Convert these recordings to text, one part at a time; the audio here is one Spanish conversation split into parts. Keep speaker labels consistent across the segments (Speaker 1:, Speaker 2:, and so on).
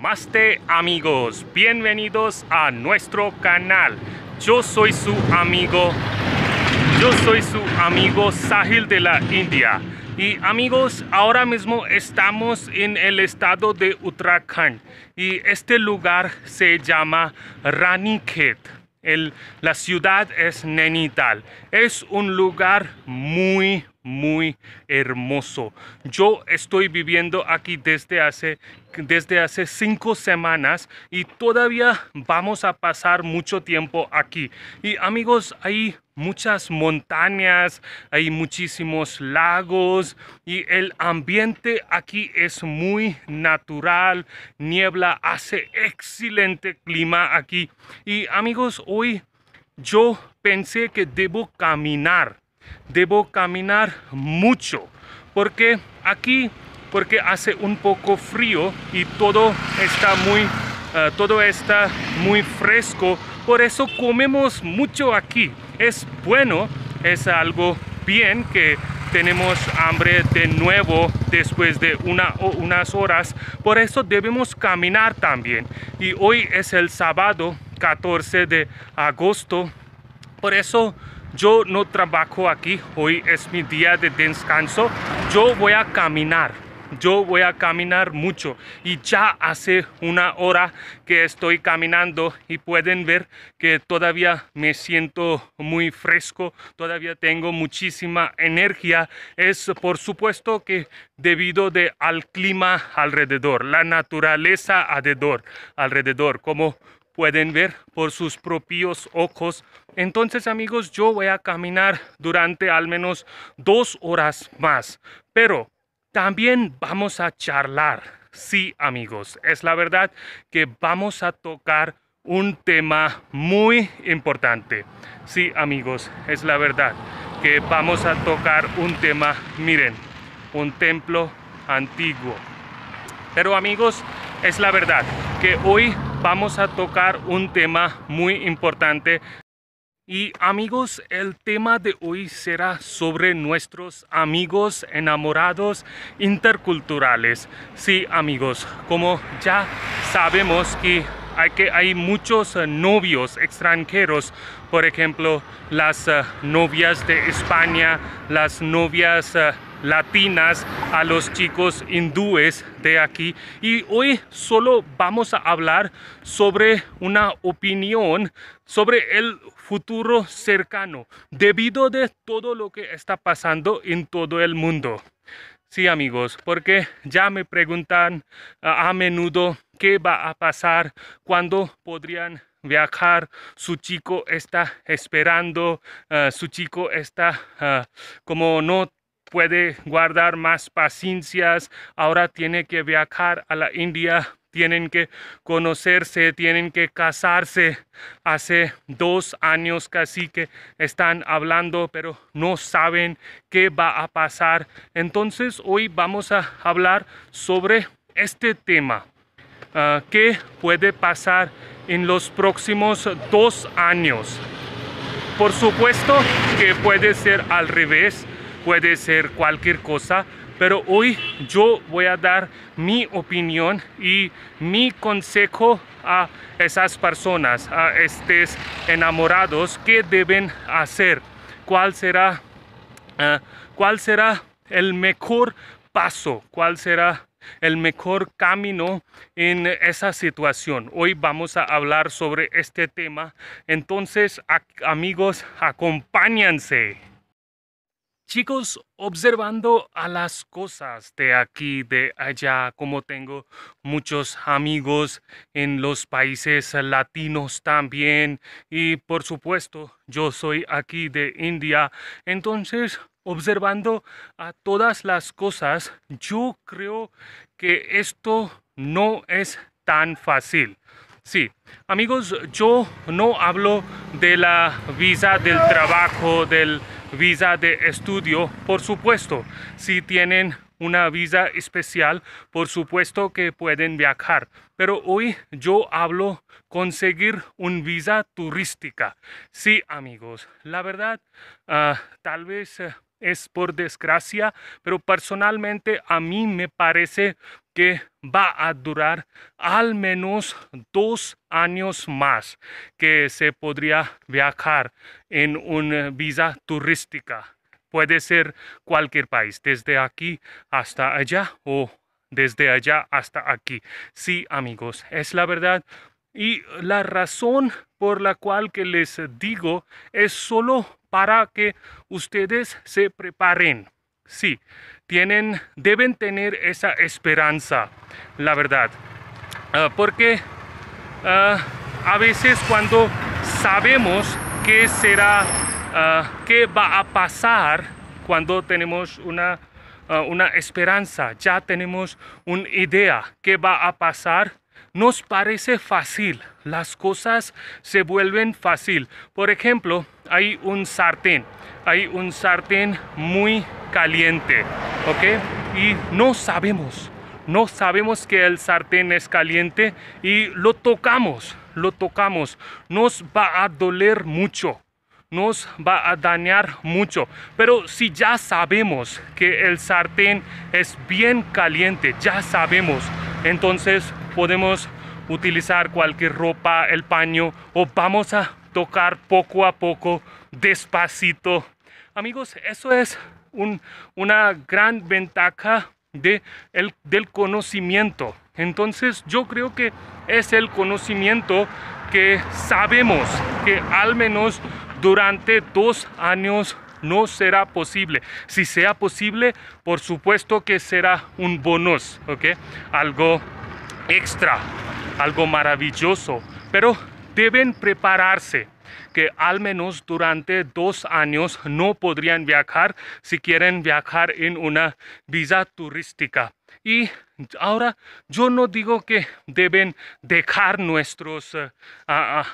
Speaker 1: Namaste amigos, bienvenidos a nuestro canal. Yo soy su amigo, yo soy su amigo Sahil de la India. Y amigos, ahora mismo estamos en el estado de Uttarakhand y este lugar se llama Ranikhet. El, la ciudad es Nenital. Es un lugar muy, muy hermoso. Yo estoy viviendo aquí desde hace, desde hace cinco semanas y todavía vamos a pasar mucho tiempo aquí. Y amigos, hay muchas montañas, hay muchísimos lagos y el ambiente aquí es muy natural. Niebla hace excelente clima aquí. Y amigos, hoy yo pensé que debo caminar debo caminar mucho porque aquí porque hace un poco frío y todo está muy eh, todo está muy fresco por eso comemos mucho aquí es bueno es algo bien que tenemos hambre de nuevo después de una o unas horas por eso debemos caminar también y hoy es el sábado 14 de agosto por eso yo no trabajo aquí, hoy es mi día de descanso. Yo voy a caminar, yo voy a caminar mucho y ya hace una hora que estoy caminando y pueden ver que todavía me siento muy fresco, todavía tengo muchísima energía. Es por supuesto que debido de al clima alrededor, la naturaleza alrededor, alrededor como pueden ver por sus propios ojos. Entonces amigos, yo voy a caminar durante al menos dos horas más, pero también vamos a charlar. Sí amigos, es la verdad que vamos a tocar un tema muy importante. Sí amigos, es la verdad que vamos a tocar un tema, miren, un templo antiguo. Pero amigos, es la verdad que hoy vamos a tocar un tema muy importante. Y amigos, el tema de hoy será sobre nuestros amigos enamorados interculturales. Sí, amigos, como ya sabemos que hay, que, hay muchos eh, novios extranjeros, por ejemplo, las eh, novias de España, las novias eh, latinas, a los chicos hindúes de aquí. Y hoy solo vamos a hablar sobre una opinión sobre el futuro cercano, debido de todo lo que está pasando en todo el mundo. Sí, amigos, porque ya me preguntan a menudo qué va a pasar, cuándo podrían viajar, su chico está esperando, eh, su chico está eh, como no puede guardar más paciencias, ahora tiene que viajar a la India, tienen que conocerse, tienen que casarse. Hace dos años casi que están hablando, pero no saben qué va a pasar. Entonces hoy vamos a hablar sobre este tema. Ah, ¿Qué puede pasar en los próximos dos años? Por supuesto que puede ser al revés puede ser cualquier cosa, pero hoy yo voy a dar mi opinión y mi consejo a esas personas, a estos enamorados, qué deben hacer, cuál será, ah, cuál será el mejor paso, cuál será el mejor camino en esa situación. Hoy vamos a hablar sobre este tema. Entonces, amigos, acompáñense. Chicos, observando a las cosas de aquí, de allá, como tengo muchos amigos en los países latinos también, y por supuesto yo soy aquí de India, entonces observando a todas las cosas, yo creo que esto no es tan fácil. Sí, amigos, yo no hablo de la visa del trabajo, del visa de estudio, por supuesto, si tienen una visa especial, por supuesto que pueden viajar, pero hoy yo hablo conseguir un visa turística. Sí, amigos, la verdad, ah, tal vez... Eh, es por desgracia, pero personalmente a mí me parece que va a durar al menos dos años más que se podría viajar en una visa turística. Puede ser cualquier país, desde aquí hasta allá o desde allá hasta aquí. Sí, amigos, es la verdad. Y la razón por la cual que les digo es solo para que ustedes se preparen. Sí, tienen, deben tener esa esperanza, la verdad. Ah, porque ah, a veces cuando sabemos qué será, ah, qué va a pasar cuando tenemos una, una esperanza, ya tenemos una idea qué va a pasar, nos parece fácil, las cosas se vuelven fácil. Por ejemplo, hay un sartén, hay un sartén muy caliente, ¿ok? Y no sabemos, no sabemos que el sartén es caliente y lo tocamos, lo tocamos, nos va a doler mucho nos va a dañar mucho. Pero si ya sabemos que el sartén es bien caliente, ya sabemos, entonces podemos utilizar cualquier ropa, el paño o vamos a tocar poco a poco, despacito. Amigos, eso es un, una gran ventaja de el, del conocimiento. Entonces yo creo que es el conocimiento que sabemos que al menos durante dos años no será posible. Si sea posible, por supuesto que será un bonus, ¿ok? Algo extra, algo maravilloso. Pero deben prepararse que al menos durante dos años no podrían viajar si quieren viajar en una visa turística. Y ahora yo no digo que deben dejar nuestros eh,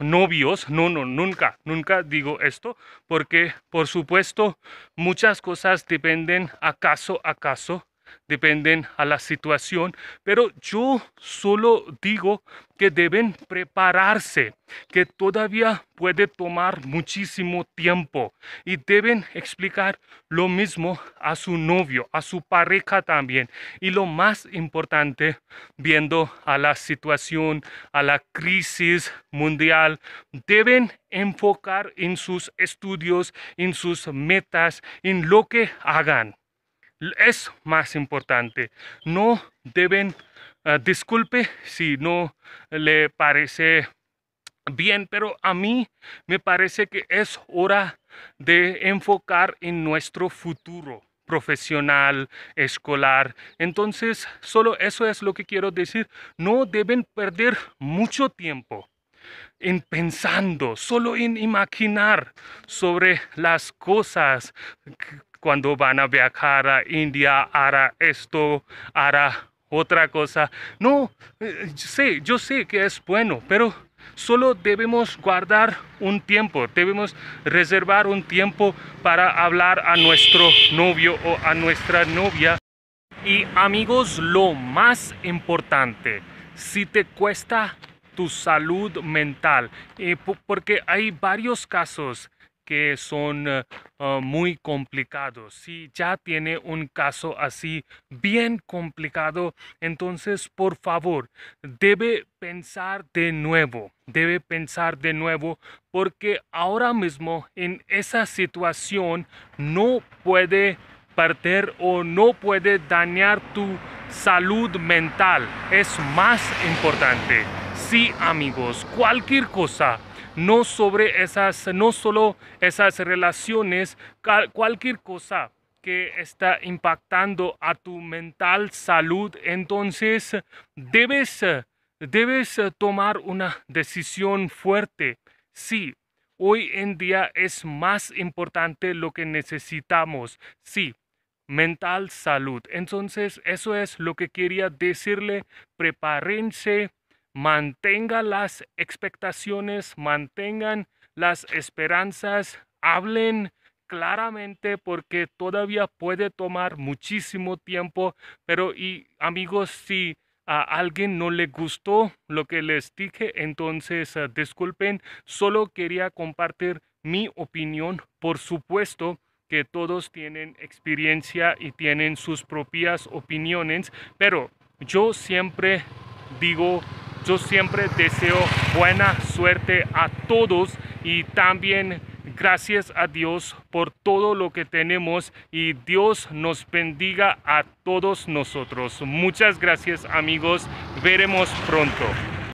Speaker 1: novios, no, no, nunca, nunca digo esto, porque por supuesto muchas cosas dependen acaso, caso a caso dependen a la situación, pero yo solo digo que deben prepararse, que todavía puede tomar muchísimo tiempo y deben explicar lo mismo a su novio, a su pareja también. Y lo más importante, viendo a la situación, a la crisis mundial, deben enfocar en sus estudios, en sus metas, en lo que hagan es más importante. No deben, ah, disculpe si no le parece bien, pero a mí me parece que es hora de enfocar en nuestro futuro profesional, escolar. Entonces, solo eso es lo que quiero decir. No deben perder mucho tiempo en pensando, solo en imaginar sobre las cosas cuando van a viajar a India, hará esto, hará otra cosa. No, eh, sé, yo sé que es bueno, pero solo debemos guardar un tiempo, debemos reservar un tiempo para hablar a nuestro novio o a nuestra novia. Y amigos, lo más importante, si te cuesta tu salud mental, eh, porque hay varios casos que son eh, ah, muy complicados. Si ya tiene un caso así bien complicado, entonces por favor debe pensar de nuevo, debe pensar de nuevo porque ahora mismo en esa situación no puede perder o no puede dañar tu salud mental. Es más importante. Sí amigos, cualquier cosa no sobre esas, no solo esas relaciones, cualquier cosa que está impactando a tu mental salud, entonces debes, debes tomar una decisión fuerte. Sí, hoy en día es más importante lo que necesitamos. Sí, mental salud. Entonces, eso es lo que quería decirle. Prepárense mantenga las expectaciones, mantengan las esperanzas, hablen claramente porque todavía puede tomar muchísimo tiempo, pero y amigos, si a alguien no le gustó lo que les dije, entonces ah, disculpen, solo quería compartir mi opinión, por supuesto que todos tienen experiencia y tienen sus propias opiniones, pero yo siempre digo yo siempre deseo buena suerte a todos y también gracias a Dios por todo lo que tenemos y Dios nos bendiga a todos nosotros. Muchas gracias amigos, veremos pronto.